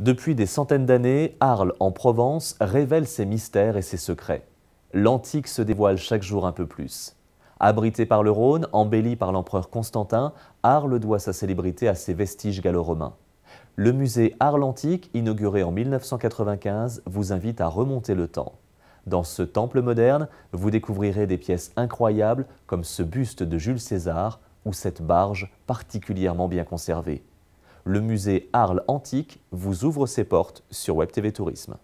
Depuis des centaines d'années, Arles, en Provence, révèle ses mystères et ses secrets. L'antique se dévoile chaque jour un peu plus. Abrité par le Rhône, embelli par l'empereur Constantin, Arles doit sa célébrité à ses vestiges gallo-romains. Le musée Arles Antique, inauguré en 1995, vous invite à remonter le temps. Dans ce temple moderne, vous découvrirez des pièces incroyables comme ce buste de Jules César ou cette barge particulièrement bien conservée le musée Arles Antique vous ouvre ses portes sur WebTV Tourisme.